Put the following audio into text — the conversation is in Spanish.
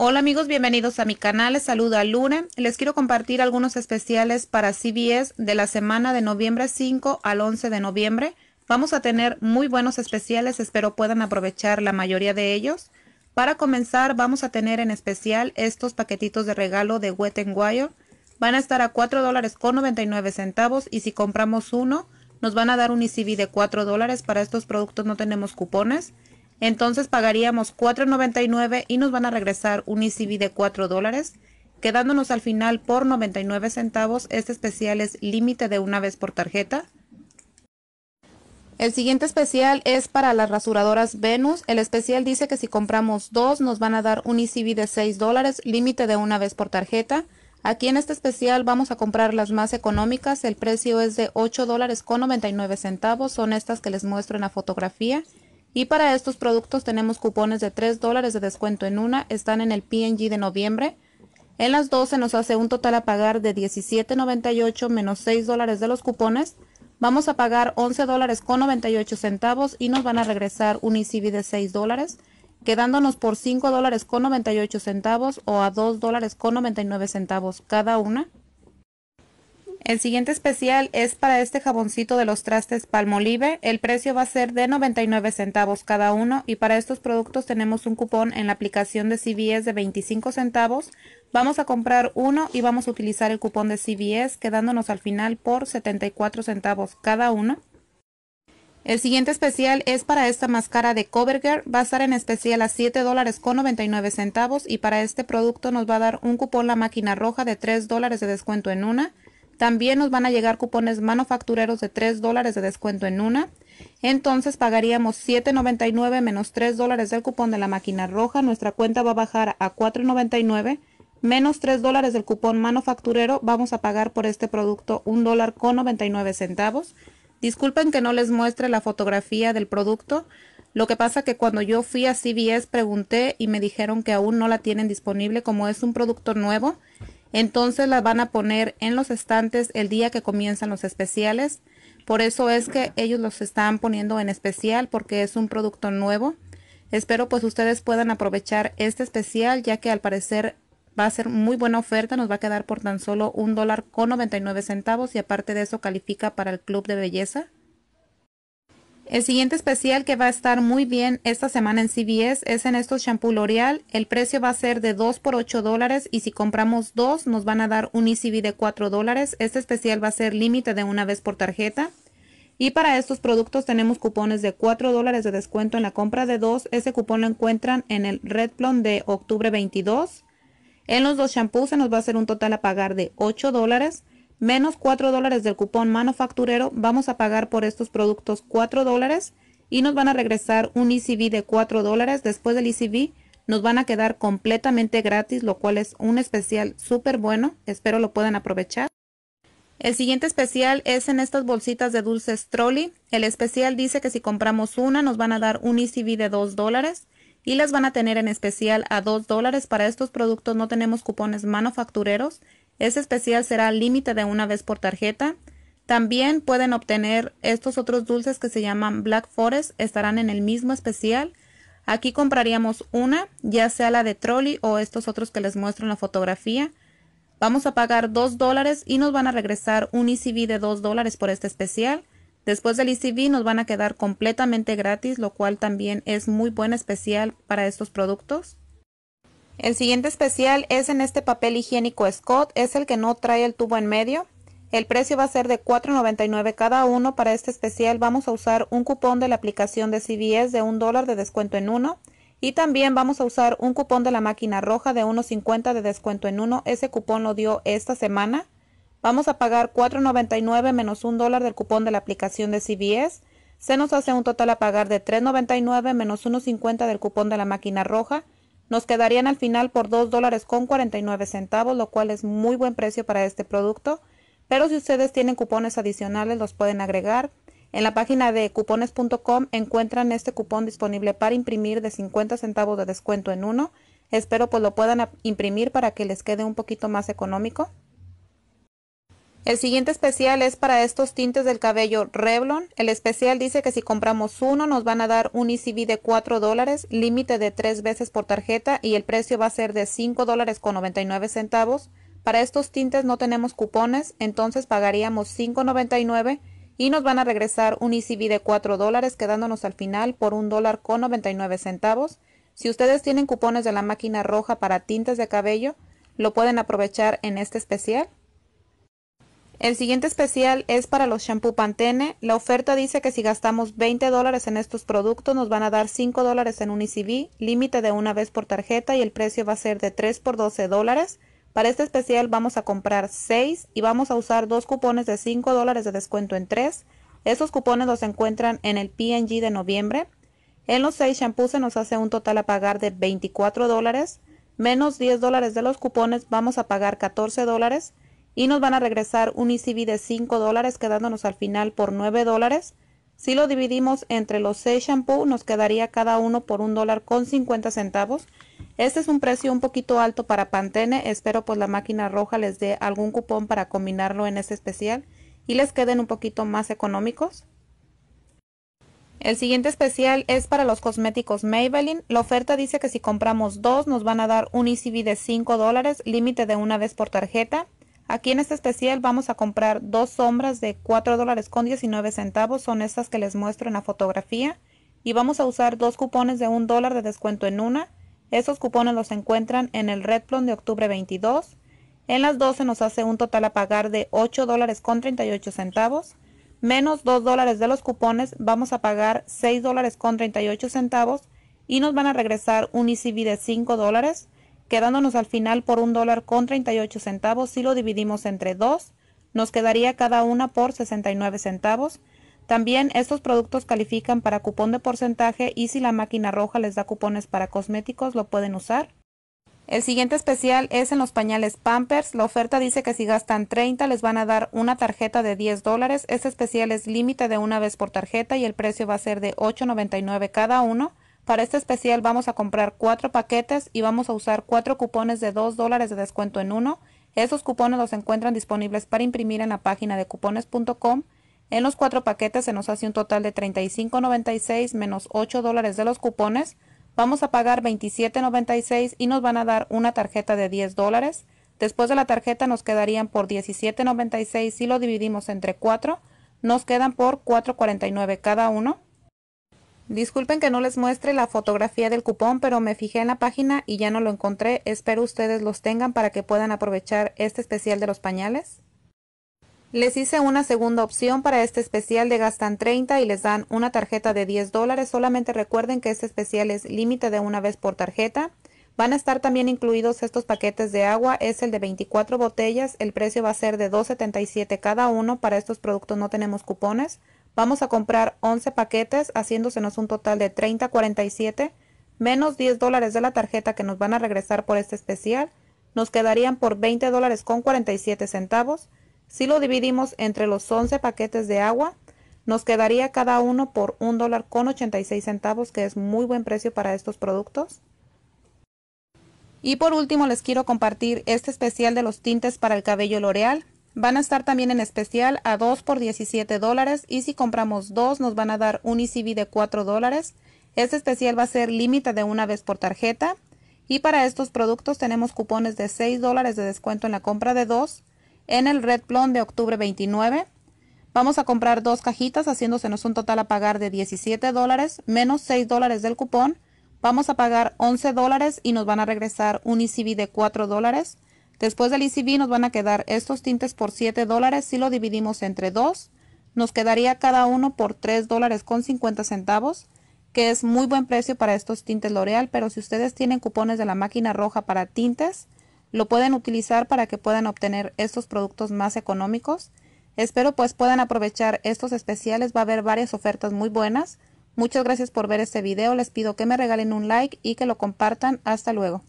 Hola amigos, bienvenidos a mi canal, les saluda Luna. Les quiero compartir algunos especiales para CBS de la semana de noviembre 5 al 11 de noviembre. Vamos a tener muy buenos especiales, espero puedan aprovechar la mayoría de ellos. Para comenzar vamos a tener en especial estos paquetitos de regalo de Wet n Wire. Van a estar a $4.99 dólares con centavos y si compramos uno nos van a dar un ECB de $4 dólares. Para estos productos no tenemos cupones. Entonces pagaríamos 4.99 y nos van a regresar un ECB de 4 dólares, quedándonos al final por 99 centavos. Este especial es límite de una vez por tarjeta. El siguiente especial es para las rasuradoras Venus. El especial dice que si compramos dos nos van a dar un ECB de 6 dólares, límite de una vez por tarjeta. Aquí en este especial vamos a comprar las más económicas. El precio es de $8.99, dólares con centavos. Son estas que les muestro en la fotografía. Y para estos productos tenemos cupones de 3 dólares de descuento en una, están en el PNG de noviembre. En las 12 nos hace un total a pagar de 17.98 menos 6 dólares de los cupones. Vamos a pagar 11 dólares con 98 centavos y nos van a regresar un ICB de 6 dólares, quedándonos por 5 dólares con 98 centavos o a 2 dólares con 99 centavos cada una. El siguiente especial es para este jaboncito de los trastes Palmolive. El precio va a ser de 99 centavos cada uno y para estos productos tenemos un cupón en la aplicación de CVS de 25 centavos. Vamos a comprar uno y vamos a utilizar el cupón de CVS quedándonos al final por 74 centavos cada uno. El siguiente especial es para esta máscara de CoverGirl. Va a estar en especial a 7 dólares con 99 centavos y para este producto nos va a dar un cupón la máquina roja de 3 dólares de descuento en una. También nos van a llegar cupones manufactureros de 3 dólares de descuento en una. Entonces pagaríamos 7.99 menos 3 dólares del cupón de la máquina roja. Nuestra cuenta va a bajar a 4.99 menos 3 dólares del cupón manufacturero. Vamos a pagar por este producto un dólar con 99 centavos. Disculpen que no les muestre la fotografía del producto. Lo que pasa que cuando yo fui a CVS pregunté y me dijeron que aún no la tienen disponible como es un producto nuevo entonces las van a poner en los estantes el día que comienzan los especiales. Por eso es que ellos los están poniendo en especial porque es un producto nuevo. Espero pues ustedes puedan aprovechar este especial ya que al parecer va a ser muy buena oferta, nos va a quedar por tan solo un dólar con 99 centavos y aparte de eso califica para el club de belleza. El siguiente especial que va a estar muy bien esta semana en CVS es en estos shampoo L'Oreal. El precio va a ser de 2 por 8 dólares y si compramos dos nos van a dar un ECB de 4 dólares. Este especial va a ser límite de una vez por tarjeta. Y para estos productos tenemos cupones de 4 dólares de descuento en la compra de dos. Ese cupón lo encuentran en el Red Plum de octubre 22. En los dos shampoos se nos va a hacer un total a pagar de 8 dólares menos 4 dólares del cupón manufacturero, vamos a pagar por estos productos 4 dólares y nos van a regresar un ECB de 4 dólares. Después del ECB nos van a quedar completamente gratis, lo cual es un especial súper bueno. Espero lo puedan aprovechar. El siguiente especial es en estas bolsitas de dulces trolley. El especial dice que si compramos una nos van a dar un ECB de 2 dólares y las van a tener en especial a 2 dólares. Para estos productos no tenemos cupones manufactureros ese especial será límite de una vez por tarjeta. También pueden obtener estos otros dulces que se llaman Black Forest, estarán en el mismo especial. Aquí compraríamos una, ya sea la de trolley o estos otros que les muestro en la fotografía. Vamos a pagar 2 dólares y nos van a regresar un ECB de 2 dólares por este especial. Después del ECB nos van a quedar completamente gratis, lo cual también es muy buen especial para estos productos. El siguiente especial es en este papel higiénico Scott, es el que no trae el tubo en medio. El precio va a ser de $4.99 cada uno. Para este especial vamos a usar un cupón de la aplicación de CVS de un dólar de descuento en uno. Y también vamos a usar un cupón de la máquina roja de 1.50 de descuento en uno. Ese cupón lo dio esta semana. Vamos a pagar $4.99 menos un dólar del cupón de la aplicación de CVS. Se nos hace un total a pagar de $3.99 menos 1.50 del cupón de la máquina roja nos quedarían al final por $2.49, dólares con 49 centavos, lo cual es muy buen precio para este producto. Pero si ustedes tienen cupones adicionales, los pueden agregar. En la página de cupones.com encuentran este cupón disponible para imprimir de 50 centavos de descuento en uno. Espero pues lo puedan imprimir para que les quede un poquito más económico. El siguiente especial es para estos tintes del cabello Revlon. El especial dice que si compramos uno nos van a dar un ECB de 4 dólares, límite de 3 veces por tarjeta y el precio va a ser de 5 dólares con 99 centavos. Para estos tintes no tenemos cupones, entonces pagaríamos 5.99 y nos van a regresar un ECB de 4 dólares quedándonos al final por 1 dólar con 99 centavos. Si ustedes tienen cupones de la máquina roja para tintes de cabello, lo pueden aprovechar en este especial. El siguiente especial es para los shampoo Pantene. La oferta dice que si gastamos 20 dólares en estos productos nos van a dar 5 dólares en un icb e límite de una vez por tarjeta y el precio va a ser de 3 por 12 dólares. Para este especial vamos a comprar 6 y vamos a usar dos cupones de 5 dólares de descuento en 3. Esos cupones los encuentran en el P&G de noviembre. En los 6 shampoos se nos hace un total a pagar de 24 dólares. Menos 10 dólares de los cupones vamos a pagar 14 dólares y nos van a regresar un ECB de 5 dólares, quedándonos al final por 9 dólares. Si lo dividimos entre los 6 shampoos, nos quedaría cada uno por un dólar con 50 centavos. Este es un precio un poquito alto para Pantene. Espero pues la máquina roja les dé algún cupón para combinarlo en este especial y les queden un poquito más económicos. El siguiente especial es para los cosméticos Maybelline. La oferta dice que si compramos dos nos van a dar un ECB de 5 dólares, límite de una vez por tarjeta. Aquí en este especial vamos a comprar dos sombras de $4.19, dólares con 19 centavos, son estas que les muestro en la fotografía. Y vamos a usar dos cupones de $1 dólar de descuento en una. Esos cupones los encuentran en el Redplon de octubre 22. En las 12 nos hace un total a pagar de 8 dólares con 38 centavos. Menos 2 dólares de los cupones vamos a pagar $6.38. dólares con 38 centavos y nos van a regresar un ECB de 5 dólares quedándonos al final por un dólar con 38 centavos. Si lo dividimos entre dos, nos quedaría cada una por 69 centavos. También estos productos califican para cupón de porcentaje y si la máquina roja les da cupones para cosméticos lo pueden usar. El siguiente especial es en los pañales Pampers. La oferta dice que si gastan 30 les van a dar una tarjeta de 10 dólares. Este especial es límite de una vez por tarjeta y el precio va a ser de 8.99 cada uno. Para este especial vamos a comprar cuatro paquetes y vamos a usar cuatro cupones de 2 dólares de descuento en uno. Esos cupones los encuentran disponibles para imprimir en la página de cupones.com. En los cuatro paquetes se nos hace un total de 35.96 menos 8 dólares de los cupones. Vamos a pagar 27.96 y nos van a dar una tarjeta de 10 dólares. Después de la tarjeta nos quedarían por 17.96 si lo dividimos entre 4, nos quedan por 4.49 cada uno. Disculpen que no les muestre la fotografía del cupón, pero me fijé en la página y ya no lo encontré. Espero ustedes los tengan para que puedan aprovechar este especial de los pañales. Les hice una segunda opción para este especial de gastan 30 y les dan una tarjeta de 10 dólares. Solamente recuerden que este especial es límite de una vez por tarjeta. Van a estar también incluidos estos paquetes de agua, es el de 24 botellas, el precio va a ser de 2.77 cada uno, para estos productos no tenemos cupones. Vamos a comprar 11 paquetes, haciéndosenos un total de 30.47 menos 10 dólares de la tarjeta que nos van a regresar por este especial. Nos quedarían por 20 dólares con 47 centavos. Si lo dividimos entre los 11 paquetes de agua, nos quedaría cada uno por 1 dólar con 86 centavos, que es muy buen precio para estos productos. Y por último les quiero compartir este especial de los tintes para el cabello L'Oreal. Van a estar también en especial a 2 por 17 dólares y si compramos dos nos van a dar un ECB de 4 dólares. Este especial va a ser límite de una vez por tarjeta y para estos productos tenemos cupones de 6 dólares de descuento en la compra de dos en el Red Plum de octubre 29. Vamos a comprar dos cajitas haciéndosenos un total a pagar de 17 dólares menos 6 dólares del cupón. Vamos a pagar 11 dólares y nos van a regresar un ECB de 4 dólares. Después del ICB e nos van a quedar estos tintes por 7 dólares. Si lo dividimos entre 2, nos quedaría cada uno por 3 dólares con 50 centavos, que es muy buen precio para estos tintes L'Oreal. Pero si ustedes tienen cupones de la máquina roja para tintes, lo pueden utilizar para que puedan obtener estos productos más económicos. Espero pues puedan aprovechar estos especiales. Va a haber varias ofertas muy buenas. Muchas gracias por ver este video. Les pido que me regalen un like y que lo compartan. Hasta luego.